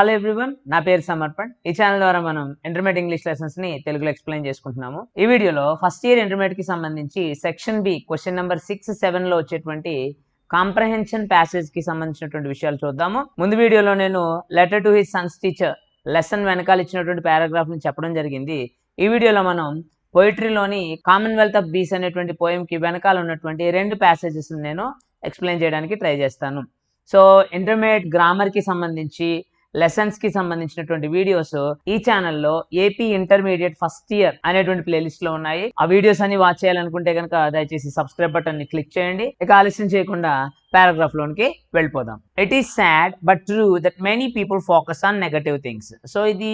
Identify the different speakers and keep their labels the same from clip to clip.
Speaker 1: Hello everyone నా పేరు సమర్పణ్ ఈ ఛానల్ ద్వారా మనం ఇంటర్మీడియట్ ఇంగ్లీష్ లెసన్స్ ని తెలుగులో ఎక్స్ప్లెయిన్ చేసుకుంటున్నాము ఈ వీడియోలో ఫస్ట్ ఇయర్ ఇంటర్మీడియట్ కి సంబంధించి section B question number six seven లో వచ్చేటువంటి కాంప్రహెన్షన్ ప్యాసేజ్ కి సంబంధించినటువంటి విషయాలు చూద్దాము ముందు వీడియోలో నేను letter to his sons teacher lesson వెనకాల ఇచ్చినటువంటి పారాగ్రాఫ్ ని చెప్పడం జరిగింది ఈ వీడియోలో మనం పోయిట్రీలోని కామన్వెల్త్ ఆఫ్ బీస్ అనేటువంటి పోయం కి వెనకాల ఉన్నటువంటి రెండు ప్యాసేజెస్ నేను ఎక్స్ప్లెయిన్ చేయడానికి ట్రై చేస్తాను సో ఇంటర్మీడియట్ గ్రామర్ కి సంబంధించి లెసన్స్ కి సంబంధించినటువంటి వీడియోస్ ఈ ఛానల్లో ఏపీ ఇంటర్మీడియట్ ఫస్ట్ ఇయర్ అనేటువంటి ప్లేలిస్ట్ లో ఉన్నాయి ఆ వీడియోస్ అన్ని వాచ్ చేయాలనుకుంటే కనుక దయచేసి సబ్స్క్రైబ్ బటన్ ని క్లిక్ చేయండి ఇక ఆలస్యం చేయకుండా పారాగ్రాఫ్ లోనికి వెళ్ళిపోదాం it is sad but true that many people focus on negative things so ఇది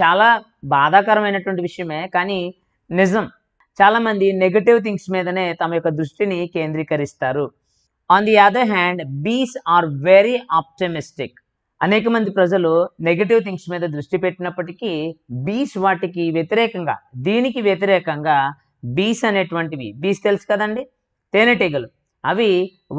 Speaker 1: చాలా బాధాకరమైనటువంటి విషయమే కానీ నిజం చాలామంది నెగటివ్ థింగ్స్ మీదనే తమ యొక్క దృష్టిని కేంద్రీకరిస్తారు on the other hand bees are very optimistic అనేక మంది ప్రజలు నెగిటివ్ థింగ్స్ మీద దృష్టి పెట్టినప్పటికీ బీస్ వాటికి వ్యతిరేకంగా దీనికి వ్యతిరేకంగా బీస్ అనేటువంటివి బీస్ తెలుసు కదండి తేనెటీగలు అవి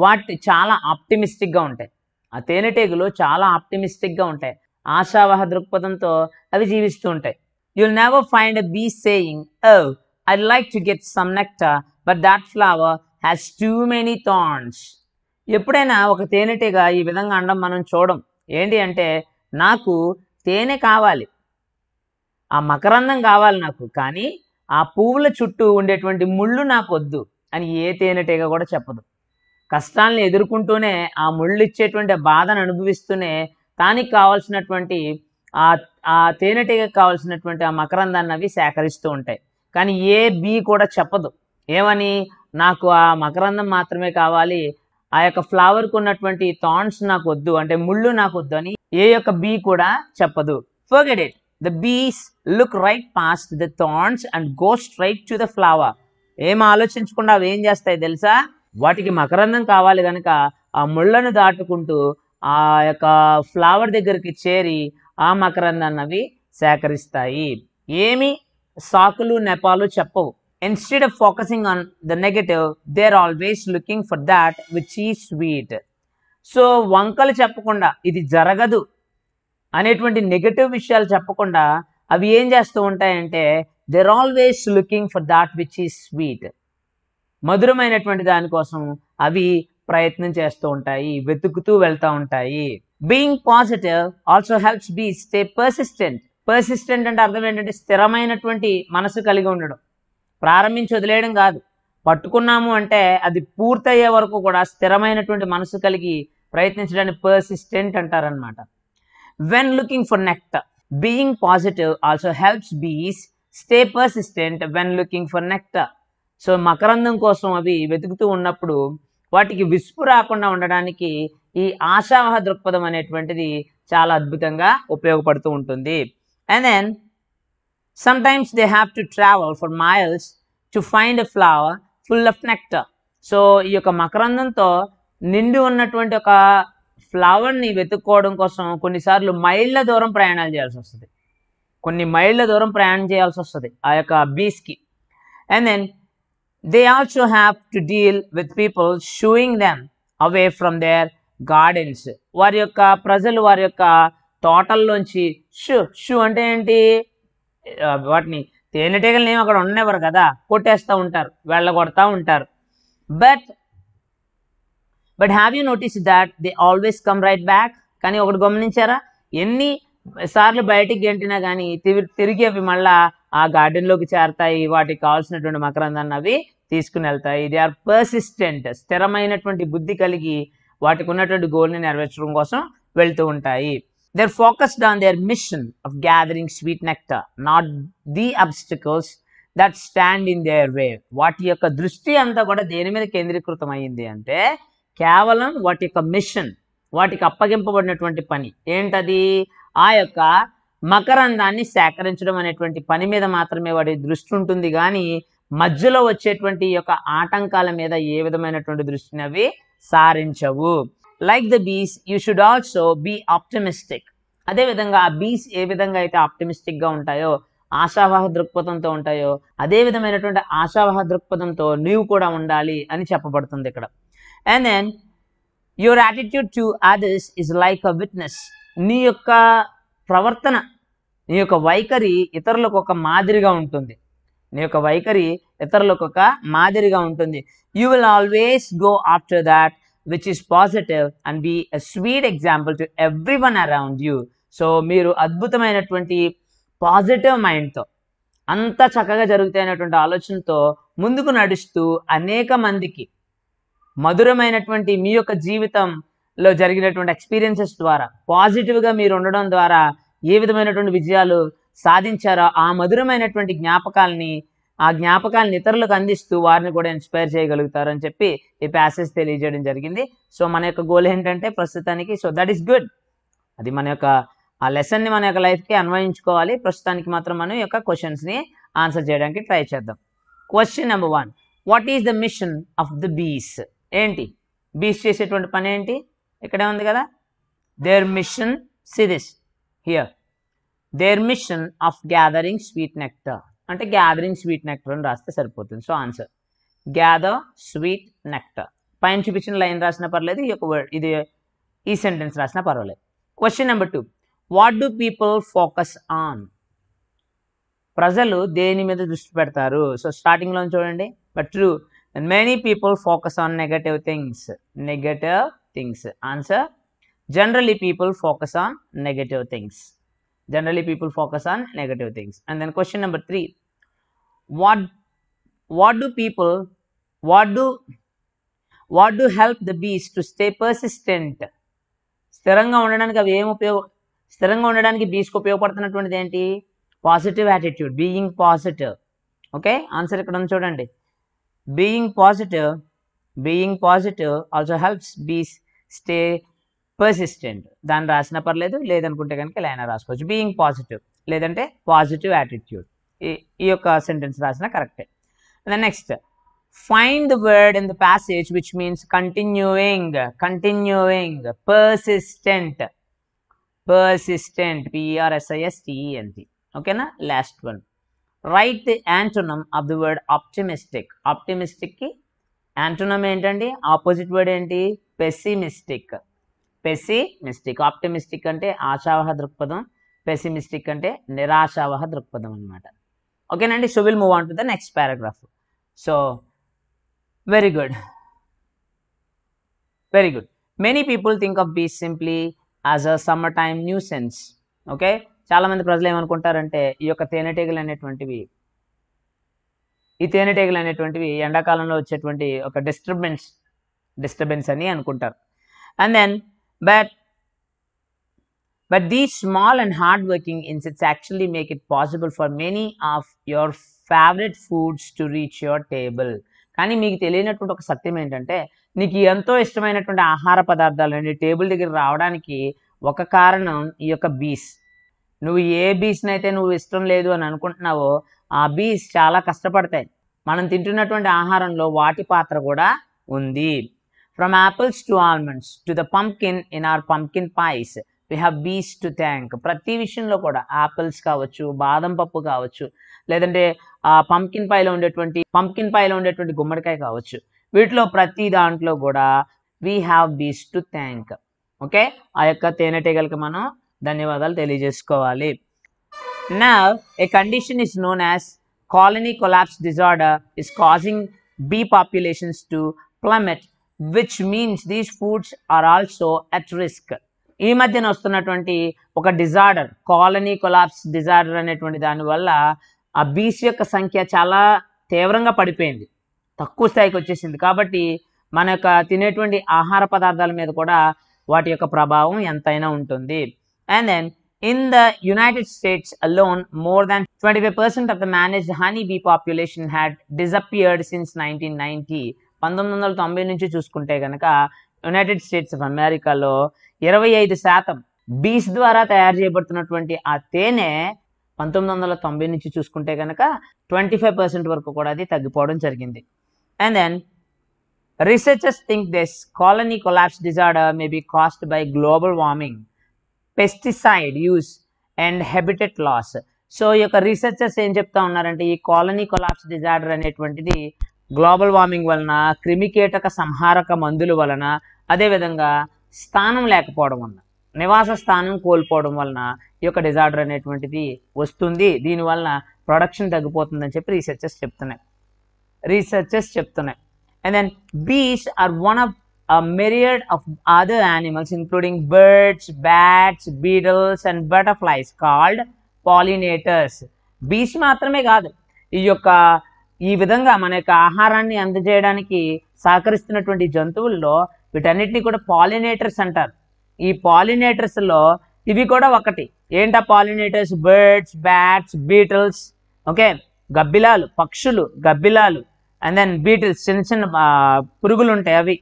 Speaker 1: వాటి చాలా ఆప్టిమిస్టిక్గా ఉంటాయి ఆ తేనెటీగలు చాలా ఆప్టిమిస్టిక్గా ఉంటాయి ఆశావహ దృక్పథంతో అవి జీవిస్తూ ఉంటాయి you'll never find bee saying oh I like to get some nectar but that flower has too many thorns ఎప్పుడైనా ఒక తేనెటీగ ఈ విధంగా అండం మనం చూడం ఏంటి అంటే నాకు తేనె కావాలి ఆ మకరందం కావాలి నాకు కానీ ఆ పువ్వుల చుట్టూ ఉండేటువంటి ముళ్ళు నాకు వద్దు అని ఏ తేనెటీగ కూడా చెప్పదు కష్టాలను ఎదుర్కొంటూనే ఆ ముళ్ళు ఇచ్చేటువంటి బాధను అనుభవిస్తూనే తానికి కావాల్సినటువంటి ఆ ఆ తేనెటీగకు కావాల్సినటువంటి ఆ మకరందాన్ని అవి సేకరిస్తూ ఉంటాయి కానీ ఏ బీ కూడా చెప్పదు ఏమని నాకు ఆ మకరందం మాత్రమే కావాలి ఆ యొక్క ఫ్లవర్కు ఉన్నటువంటి థాన్స్ నాకు వద్దు అంటే ముళ్ళు నాకు వద్దు అని ఏ యొక్క బీ కూడా చెప్పదు forget it the bees look right past the thorns and go straight to the flower ఏం ఆలోచించకుండా అవి ఏం చేస్తాయి తెలుసా వాటికి మకరందం కావాలి కనుక ఆ ముళ్ళను దాటుకుంటూ ఆ యొక్క ఫ్లవర్ దగ్గరికి చేరి ఆ మకరందాన్ని అవి సేకరిస్తాయి ఏమి సాకులు నెపాలు చెప్పవు instead of focusing on the negative, they're always looking for that which is sweet so వంకలు చెప్పకుండా ఇది జరగదు అనేటువంటి నెగటివ్ విషయాలు చెప్పకుండా అవి ఏం చేస్తూ ఉంటాయంటే they're always looking for that which is sweet మధురమైనటువంటి దానికోసం అవి ప్రయత్నం చేస్తూ ఉంటాయి వెతుకుతూ వెళ్తూ ఉంటాయి being positive also helps bee stay persistent persistent అంటే అర్థం ఏంటంటే స్థిరమైనటువంటి మనసు కలిగి ఉండడం ప్రారంభించి వదిలేయడం కాదు పట్టుకున్నాము అంటే అది పూర్తయ్యే వరకు కూడా స్థిరమైనటువంటి మనసు కలిగి ప్రయత్నించడానికి పర్సిస్టెంట్ అంటారనమాట when looking for nectar being positive also helps bees stay persistent when looking for nectar so మకరందం కోసం అవి వెతుకుతూ ఉన్నప్పుడు వాటికి విసుపు రాకుండా ఉండడానికి ఈ ఆశావహ దృక్పథం అనేటువంటిది చాలా అద్భుతంగా ఉపయోగపడుతూ ఉంటుంది and then Sometimes they have to travel for miles to find a flower full of nectar so ఈ యొక్క మకరందంతో నిండి ఉన్నటువంటి ఒక ఫ్లవర్ని వెతుక్కోవడం కోసం కొన్నిసార్లు మైళ్ళ దూరం ప్రయాణాలు చేయాల్సి వస్తుంది కొన్ని మైళ్ళ దూరం ప్రయాణం చేయాల్సి వస్తుంది ఆ యొక్క బీస్కి and then they also have to deal with people shooing them away from their gardens వారి యొక్క ప్రజలు వారి యొక్క తోటల్లోంచి షూ షూ అంటే ఏంటి వాటిని తేనెటీగలని ఏమి అక్కడ ఉండేవారు కదా కొట్టేస్తూ ఉంటారు వెళ్ళగొడతా ఉంటారు but but have you notice that they always come right back కానీ ఒకటి గమనించారా ఎన్ని సార్లు బయటికి గెంటినా కానీ తిరిగి అవి మళ్ళా ఆ గార్డెన్లోకి చేరతాయి వాటికి కావాల్సినటువంటి మకరందాన్ని అవి తీసుకుని వెళ్తాయి దే ఆర్ పర్సిస్టెంట్ స్థిరమైనటువంటి బుద్ధి కలిగి వాటికి ఉన్నటువంటి గోల్ని నెరవేర్చడం కోసం వెళ్తూ ఉంటాయి They're focused on their mission of gathering sweet nectar, not the obstacles that stand in their way వాటి యొక్క దృష్టి అంతా కూడా దేని మీద కేంద్రీకృతం అయింది అంటే కేవలం వాటి యొక్క మిషన్ వాటికి అప్పగింపబడినటువంటి పని ఏంటది ఆ యొక్క మకరందాన్ని సేకరించడం అనేటువంటి పని మీద మాత్రమే వాడి దృష్టి ఉంటుంది కానీ మధ్యలో వచ్చేటువంటి యొక్క ఆటంకాల మీద ఏ విధమైనటువంటి దృష్టిని అవి సారించవు like the bees you should also be optimistic అదేవిధంగా ఆ బీస్ ఏ విధంగా అయితే ఆప్టమిస్టిక్గా ఉంటాయో ఆశావాహ దృక్పథంతో ఉంటాయో అదే విధమైనటువంటి ఆశావాహ దృక్పథంతో నీవు కూడా ఉండాలి అని చెప్పబడుతుంది ఇక్కడ and then your attitude to others is like a witness నీ యొక్క ప్రవర్తన నీ యొక్క వైఖరి ఇతరులకు ఒక మాదిరిగా ఉంటుంది నీ యొక్క వైఖరి ఇతరులకు ఒక మాదిరిగా ఉంటుంది you will always go after that which is positive and be a sweet example to everyone around you so మీరు అద్భుతమైనటువంటి పాజిటివ్ మైండ్తో అంత చక్కగా జరుగుతాయనేటువంటి ఆలోచనతో ముందుకు నడుస్తూ అనేక మందికి మధురమైనటువంటి మీ యొక్క జీవితంలో జరిగినటువంటి ఎక్స్పీరియన్సెస్ ద్వారా పాజిటివ్గా మీరు ఉండడం ద్వారా ఏ విధమైనటువంటి విజయాలు సాధించారో ఆ మధురమైనటువంటి జ్ఞాపకాలని ఆ జ్ఞాపకాలను ఇతరులకు అందిస్తూ వారిని కూడా ఇన్స్పైర్ చేయగలుగుతారు అని చెప్పి ఈ ప్యాసేజ్ తెలియజేయడం జరిగింది సో మన యొక్క గోల్ ఏంటంటే ప్రస్తుతానికి సో దట్ ఈస్ గుడ్ అది మన యొక్క ఆ లెసన్ని మన యొక్క లైఫ్కి అన్వయించుకోవాలి ప్రస్తుతానికి మాత్రం మనం యొక్క క్వశ్చన్స్ని ఆన్సర్ చేయడానికి ట్రై చేద్దాం question number one what is the mission of the bees ఏంటి బీస్ చేసేటువంటి పని ఏంటి ఇక్కడే ఉంది కదా దేర్ మిషన్ సిరిస్ here their mission of gathering sweet nectar అంటే గ్యాదరింగ్ స్వీట్ నెక్టర్ అని రాస్తే సరిపోతుంది so answer gather sweet nectar పైన చూపించిన లైన్ రాసినా పర్లేదు ఈ యొక్క ఇది ఈ సెంటెన్స్ రాసినా పర్వాలేదు question number two what do people focus on ప్రజలు దేని మీద దృష్టి పెడతారు సో స్టార్టింగ్లో చూడండి but true many people focus on negative things negative things answer generally people focus on negative things generally people focus on negative things and then question number 3 what what do people what do what do help the bees to stay persistent స్థిరంగా ఉండడానికి అవి ఏం ఉపయోగ స్థిరంగా ఉండడానికి బీస్కి ఉపయోగపడుతున్నటువంటిది ఏంటి positive attitude being positive okay answer ఇక్కడ ఉంది చూడండి being positive being positive also helps bees stay persistent దాన్ని రాసినా పర్లేదు లేదనుకుంటే కనుక ఇలా అయినా రాసుకోవచ్చు బీయింగ్ పాజిటివ్ లేదంటే పాజిటివ్ యాటిట్యూడ్ ఈ యొక్క సెంటెన్స్ రాసినా కరెక్టే then next find the word in the passage which means continuing continuing persistent persistent పిఆర్ఎస్ఐఎస్టిఈఎన్టి ఓకేనా last one right the యాంటోనమ్ of the word optimistic ఆప్టిమిస్టిక్కి యాంటోనమ్ ఏంటండి ఆపోజిట్ వర్డ్ ఏంటి పెసిమిస్టిక్ పెసిమిస్టిక్ ఆప్టిమిస్టిక్ అంటే ఆశావహ దృక్పథం పెసిమిస్టిక్ అంటే నిరాశావహ దృక్పథం అనమాట ఓకేనండి so will move on to the next paragraph so very good very good many people think of bees simply as a summer time nuisance okay చాలామంది ప్రజలు ఏమనుకుంటారంటే ఈ యొక్క తేనెటీగలు అనేటువంటివి ఈ తేనెటీగలు అనేటువంటివి ఎండాకాలంలో వచ్చేటువంటి ఒక డిస్టర్బెన్స్ డిస్టర్బెన్స్ అని అనుకుంటారు and then But but these small and hardworking insects actually make it possible for many of your favourite foods to reach your table కానీ మీకు తెలియనటువంటి ఒక సత్యం ఏంటంటే నీకు ఎంతో ఇష్టమైనటువంటి ఆహార పదార్థాలు పదార్థాలని టేబుల్ దగ్గర రావడానికి ఒక కారణం ఈ యొక్క బీస్ నువ్వు ఏ బీస్ని అయితే నువ్వు ఇష్టం లేదు అని అనుకుంటున్నావో ఆ బీస్ చాలా కష్టపడతాయి మనం తింటున్నటువంటి ఆహారంలో వాటి పాత్ర కూడా ఉంది from apples to almonds to the pumpkin in our pumpkin pies we have bees to thank ప్రతి విషయంలో కూడా ఆపిల్స్ కావచ్చు బాదం పప్పు కావచ్చు లేదంటే ఆ పంకిన్ పైలో ఉండేటువంటి పంకిన్ పైలో ఉండేటువంటి గుమ్మడికాయ కావచ్చు వీటిలో ప్రతి దాంట్లో కూడా we have bees to thank okay ఆ యొక్క తేనెటీగలకి మనం ధన్యవాదాలు తెలియజేసుకోవాలి నా a condition is known as colony collapse disorder is causing bee populations to plummet which means these foods are also at risk ఈ మధ్యన వస్తున్నటువంటి ఒక డిజార్డర్ కాలనీ కొలాప్స్ డిజార్డర్ అనేటువంటి దానివల్ల ఆ బీస్ యొక్క సంఖ్య చాలా తీవ్రంగా పడిపోయింది తక్కువ స్థాయికి వచ్చేసింది కాబట్టి మన యొక్క తినేటువంటి ఆహార పదార్థాల మీద కూడా వాటి యొక్క ప్రభావం ఎంతైనా ఉంటుంది and then in the United States alone more than twenty five percent of the managed honey bee population had disappeared since nineteen ninety పంతొమ్మిది వందల తొంభై నుంచి చూసుకుంటే కనుక యునైటెడ్ స్టేట్స్ ఆఫ్ అమెరికాలో ఇరవై ఐదు శాతం బీస్ ద్వారా తయారు చేయబడుతున్నటువంటి ఆ తేనె పంతొమ్మిది వందల తొంభై నుంచి చూసుకుంటే కనుక ట్వంటీ ఫైవ్ పర్సెంట్ వరకు కూడా అది తగ్గిపోవడం జరిగింది and then researchers think this colony collapse disorder may be caused by global warming pesticide use and habitat loss so ఈ యొక్క రీసెర్చర్స్ ఏం చెప్తా ఉన్నారంటే ఈ కాలనీ కొలాప్స్ డిజార్డర్ అనేటువంటిది గ్లోబల్ వార్మింగ్ వలన క్రిమికీటక సంహారక మందులు వలన అదేవిధంగా స్థానం లేకపోవడం వలన నివాస స్థానం కోల్పోవడం వలన ఈ యొక్క డిజార్డర్ అనేటువంటిది వస్తుంది దీనివలన ప్రొడక్షన్ తగ్గిపోతుందని చెప్పి రీసెర్చెస్ చెప్తున్నాయి రీసెర్చెస్ చెప్తున్నాయి and then bees are one of a of other other animals birds bats beetles and butterflies called pollinators bees మాత్రమే కాదు ఈ యొక్క ఈ విధంగా మన యొక్క ఆహారాన్ని అందజేయడానికి సహకరిస్తున్నటువంటి జంతువుల్లో వీటన్నిటిని కూడా పాలినేటర్స్ అంటారు ఈ పాలినేటర్స్లో ఇవి కూడా ఒకటి ఏంటా pollinators birds bats beetles okay గబ్బిలాలు పక్షులు గబ్బిలాలు అండ్ దెన్ బీటిల్స్ చిన్న చిన్న పురుగులు ఉంటాయి అవి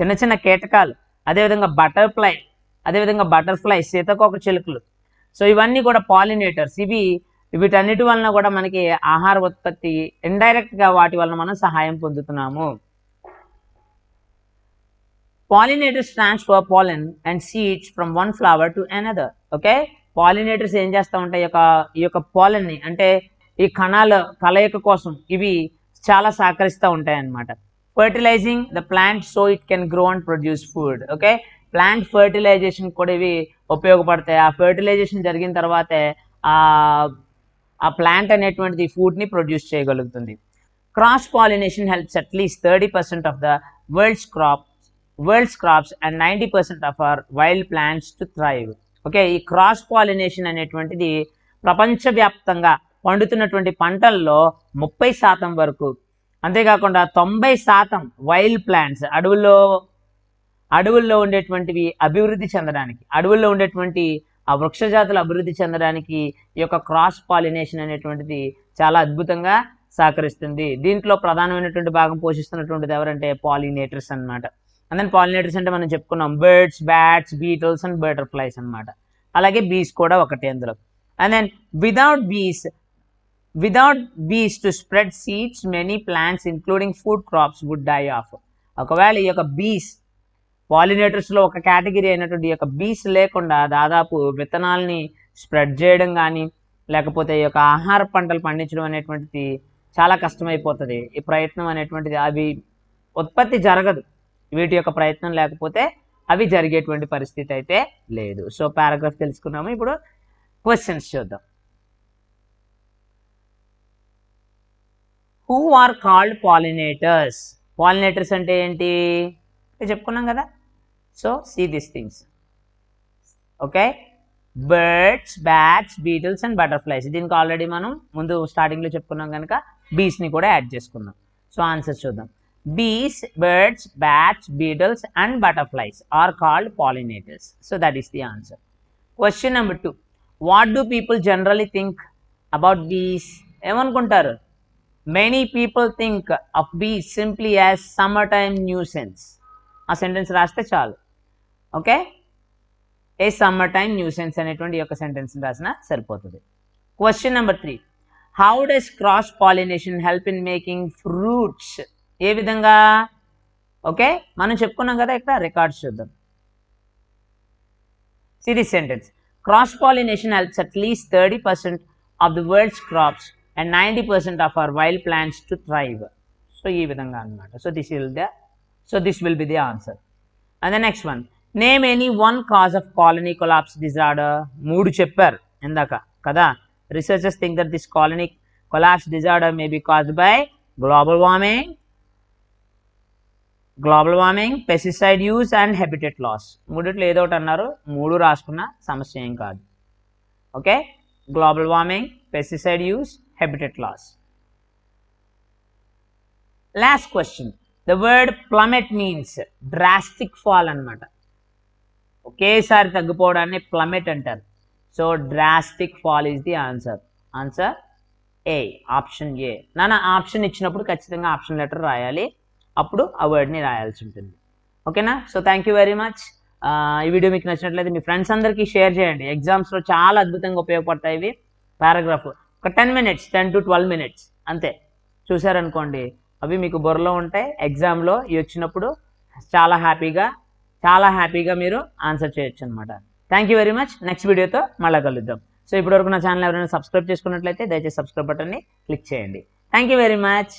Speaker 1: చిన్న చిన్న కీటకాలు అదేవిధంగా బటర్ఫ్లై అదేవిధంగా బటర్ఫ్లై సీతకోక చిలుకలు సో ఇవన్నీ కూడా పాలినేటర్స్ ఇవి వీటన్నిటి వలన కూడా మనకి ఆహార ఉత్పత్తి ఇండైరెక్ట్గా వాటి వలన మనం సహాయం పొందుతున్నాము pollinators transfer pollen and seeds from one flower to another okay pollinators ఏం చేస్తూ ఉంటాయి యొక్క ఈ యొక్క పాలన్ని అంటే ఈ కణాల కలయిక కోసం ఇవి చాలా సహకరిస్తూ ఉంటాయి అన్నమాట fertilising the plant so it can grow and produce food okay plant fertilisation కూడా ఇవి ఉపయోగపడతాయి ఆ ఫర్టిలైజేషన్ జరిగిన తర్వాతే ఆ ప్లాంట్ అనేటువంటిది ఫుడ్ని ప్రొడ్యూస్ చేయగలుగుతుంది cross pollination helps at least thirty percent of the world's crop world's crops and ninety percent of our wild plants to thrive okay ఈ క్రాస్ పాలినేషన్ అనేటువంటిది ప్రపంచవ్యాప్తంగా పండుతున్నటువంటి పంటల్లో ముప్పై శాతం వరకు అంతేకాకుండా తొంభై శాతం వైల్డ్ ప్లాంట్స్ అడవుల్లో అడవుల్లో ఉండేటువంటివి అభివృద్ధి చెందడానికి అడవుల్లో ఉండేటువంటి ఆ వృక్ష జాతులు అభివృద్ధి చెందడానికి ఈ యొక్క క్రాస్ పాలినేషన్ అనేటువంటిది చాలా అద్భుతంగా సహకరిస్తుంది దీంట్లో ప్రధానమైనటువంటి భాగం పోషిస్తున్నటువంటిది ఎవరంటే పాలినేటర్స్ అనమాట అండ్ పాలినేటర్స్ అంటే మనం చెప్పుకున్నాం birds bats beetles and butterflies అనమాట అలాగే బీస్ కూడా ఒకటి అందులో and then without bees without bees to spread seeds many plants including food crops would die off ఒకవేళ ఈ యొక్క బీస్ పాలినేటర్స్లో ఒక కేటగిరీ అయినటువంటి యొక్క బీస్ లేకుండా దాదాపు విత్తనాలని స్ప్రెడ్ చేయడం కానీ లేకపోతే ఈ యొక్క ఆహార పంటలు పండించడం అనేటువంటిది చాలా కష్టమైపోతుంది ఈ ప్రయత్నం అనేటువంటిది అవి ఉత్పత్తి జరగదు వీటి యొక్క ప్రయత్నం లేకపోతే అవి జరిగేటువంటి పరిస్థితి అయితే లేదు సో పారాగ్రాఫ్ తెలుసుకున్నాము ఇప్పుడు క్వశ్చన్స్ చూద్దాం who are called pollinators pollinators అంటే ఏంటి చెప్పుకున్నాం కదా So, see these things. Okay. Birds bats beetles and butterflies దీనికి ఆల్రెడీ మనం ముందు స్టార్టింగ్లో చెప్పుకున్నాం కనుక బీస్ని కూడా యాడ్ చేసుకుందాం సో ఆన్సర్ చూద్దాం bees birds bats beetles and butterflies are called pollinators so that is the answer question number two what do people generally think about bees ఏమనుకుంటారు many people think of bees simply as summer time nuisance ఆ sentence రాస్తే చాలు okay a summer time nuisance అనేటువంటి యొక్క sentence రాసిన సరిపోతుంది question number three how does cross pollination help in making fruits ఏ విధంగా ఓకే మనం చెప్పుకున్నాం కదా ఇక్కడ రికార్డ్స్ చూద్దాం సిరీస్ sentence cross pollination helps at least thirty percent of the world's crops and ninety percent of our wild plants to thrive so ఈ విధంగా అనమాట so this will the so this will be the answer and the next one name any one cause of colony collapse disorder మూడు చెప్పారు ఇందాక కదా researchers think that this colony collapse disorder may be cause by global warming global warming pesticide use and habitat loss మూడిట్లో ఏదో ఒకటి అన్నారు మూడు రాసుకున్న సమస్య ఏం కాదు okay global warming pesticide use habitat loss last question the word plummet means drastic fall అనమాట ఒకేసారి తగ్గిపోవడాన్ని ప్లమెట్ అంటారు so drastic fall is the answer answer A option A నాన్న ఆప్షన్ ఇచ్చినప్పుడు ఖచ్చితంగా ఆప్షన్ లెటర్ రాయాలి అప్పుడు ఆ వర్డ్ని రాయాల్సి ఉంటుంది ఓకేనా so thank you very much ఈ వీడియో మీకు నచ్చినట్లయితే మీ ఫ్రెండ్స్ అందరికీ షేర్ చేయండి ఎగ్జామ్స్లో చాలా అద్భుతంగా ఉపయోగపడతాయి ఇవి పారాగ్రాఫ్ ఒక ten minutes ten to twelve minutes అంతే చూసారనుకోండి అవి మీకు బుర్రలో ఉంటాయి ఎగ్జామ్లో ఇవి వచ్చినప్పుడు చాలా హ్యాపీగా చాలా హ్యాపీగా మీరు ఆన్సర్ చేయొచ్చు అనమాట thank you very much next వీడియోతో మళ్ళీ కలుద్దాం సో ఇప్పటివరకు నా ఛానల్ ఎవరైనా సబ్స్క్రైబ్ చేసుకున్నట్లయితే దయచేసి సబ్స్క్రైబ్ బటన్ని క్లిక్ చేయండి థ్యాంక్ యూ వెరీ మచ్